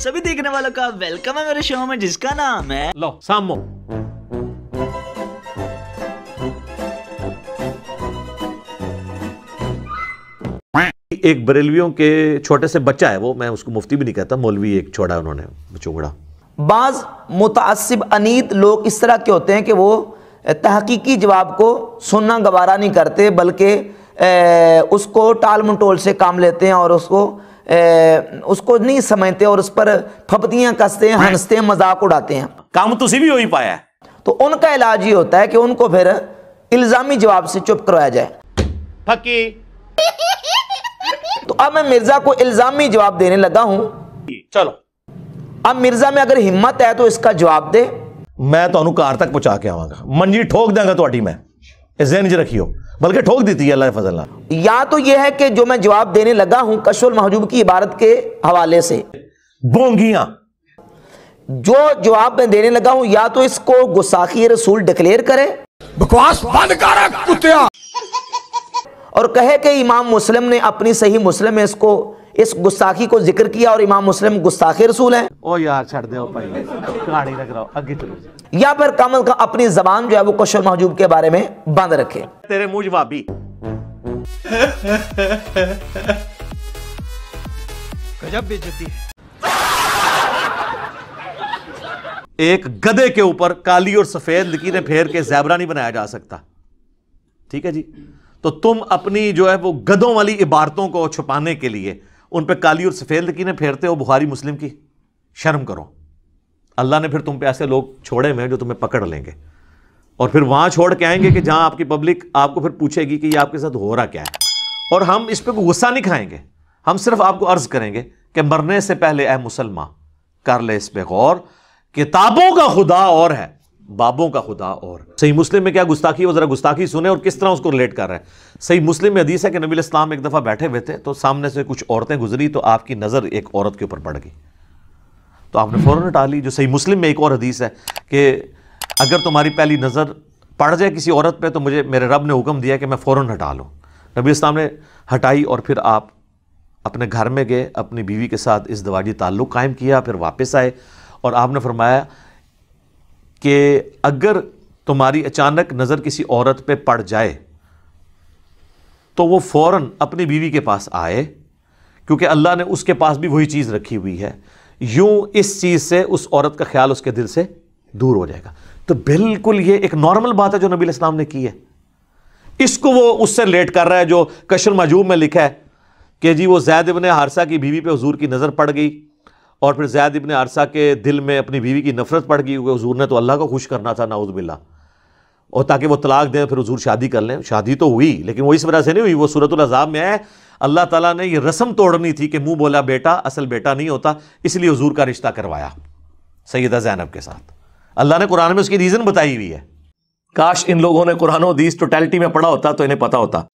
सभी देखने वालों का वेलकम है मेरे शो में जिसका नाम है लो सामो एक बरेलवियों के छोटे से बच्चा है वो मैं उसको मुफ्ती भी नहीं कहता मौलवी एक छोड़ा उन्होंने चोगड़ा बाज मुतासिब अनीत लोग इस तरह के होते हैं कि वो तहकीकी जवाब को सुनना गवारा नहीं करते बल्कि उसको टाल मटोल से काम लेते हैं और उसको ए, उसको नहीं समझते और उस पर फपतियां कसते हैं हंसते हैं मजाक उड़ाते हैं काम तुम भी हो ही पाया तो उनका इलाज ये होता है कि उनको फिर इल्ज़ामी जवाब से चुप करवाया जाए फकी तो अब मैं मिर्जा को इल्ज़ामी जवाब देने लगा हूं चलो अब मिर्जा में अगर हिम्मत है तो इसका जवाब दे मैं तो तक पहुंचा के आवागा मंजी ठोक देंगे तो मैं जहन रखियो बल्कि ठोक देती है अल्लाह फजल या तो यह है कि जो मैं जवाब देने लगा हूं कशुल महजूब की इबारत के हवाले से बोंगिया जो जवाब मैं देने लगा हूं या तो इसको गुस्साखी रसूल डिक्लेयर करे बकवास बंद कर कुत्तिया और कहे कि इमाम मुस्लिम ने अपनी सही मुस्लिम में इसको इस गुस्ताखी को जिक्र किया और इमाम मुस्लिम गुस्ताखी रसूल हैं ओ यार छड़ दे भाई गाड़ी रख रहा आगे चलो या फिर कम अज कम अपनी जबान जो है वो कशर महजूब के बारे में बंद रखे तेरे मुंह जवाबी गजब बेइज्जती है एक गधे के ऊपर काली और सफेद लकीरें फेर के जैबरा नहीं बनाया जा सकता ठीक है जी तो तुम अपनी जो है वो गदों वाली इबारतों को छुपाने के लिए उन पर काली और सफ़ेद लकीनें फेरते हो बुहारी मुस्लिम की शर्म करो अल्लाह ने फिर तुम पे ऐसे लोग छोड़े हुए जो तुम्हें पकड़ लेंगे और फिर वहां छोड़ के आएंगे कि जहां आपकी पब्लिक आपको फिर पूछेगी कि ये आपके साथ हो रहा क्या है और हम इस पर गुस्सा नहीं खाएंगे हम सिर्फ आपको अर्ज करेंगे कि मरने से पहले ए मुसलमान कर ले इस पर गौर किताबों का खुदा और है बाबों का खुदा और सही मुस्लिम में क्या गुस्ताखी वो ज़रा गुस्ताखी सुने और किस तरह उसको रिलेट कर रहा है सही मुस्लिम में हदीस है कि नबी इस्लाम एक दफ़ा बैठे हुए थे तो सामने से कुछ औरतें गुजरी तो आपकी नज़र एक औरत के ऊपर पड़ गई तो आपने फ़ौरन हटा ली जो सही मुस्लिम में एक और हदीस है कि अगर तुम्हारी पहली नज़र पड़ जाए किसी औरत पर तो मुझे मेरे रब ने हुक्म दिया कि मैं फ़ौरन हटा लूँ नबी इस्लाम ने हटाई और फिर आप अपने घर में गए अपनी बीवी के साथ इस दवाजी ताल्लुक़ कायम किया फिर वापस आए और आपने फरमाया कि अगर तुम्हारी अचानक नज़र किसी औरत पे पड़ जाए तो वो फ़ौर अपनी बीवी के पास आए क्योंकि अल्लाह ने उसके पास भी वही चीज़ रखी हुई है यूँ इस चीज़ से उस औरत का ख्याल उसके दिल से दूर हो जाएगा तो बिल्कुल ये एक नॉर्मल बात है जो नबी इस्लाम ने की है इसको वो उससे लेट कर रहा है जो कशर मजूब में लिखा है कि जी वो जैद इबन हारसा की बीवी पे हजूर की नज़र पड़ गई और फिर जैद इबन अरसा के दिल में अपनी बीवी की नफरत पड़ गई हुई हजूर ने तो अल्लाह को खुश करना था बिल्ला और ताकि वो तलाक दें फिर हजूर शादी कर लें शादी तो हुई लेकिन वो इस वजह से नहीं हुई वो सूरत अजाब में है अल्लाह ताला ने ये रस्म तोड़नी थी कि मुंह बोला बेटा असल बेटा नहीं होता इसलिए हजूर का रिश्ता करवाया सैदा जैनब के साथ अल्लाह ने कुरान में उसकी रीज़न बताई हुई है काश इन लोगों ने कुरान दीज टोटैलिटी में पढ़ा होता तो इन्हें पता होता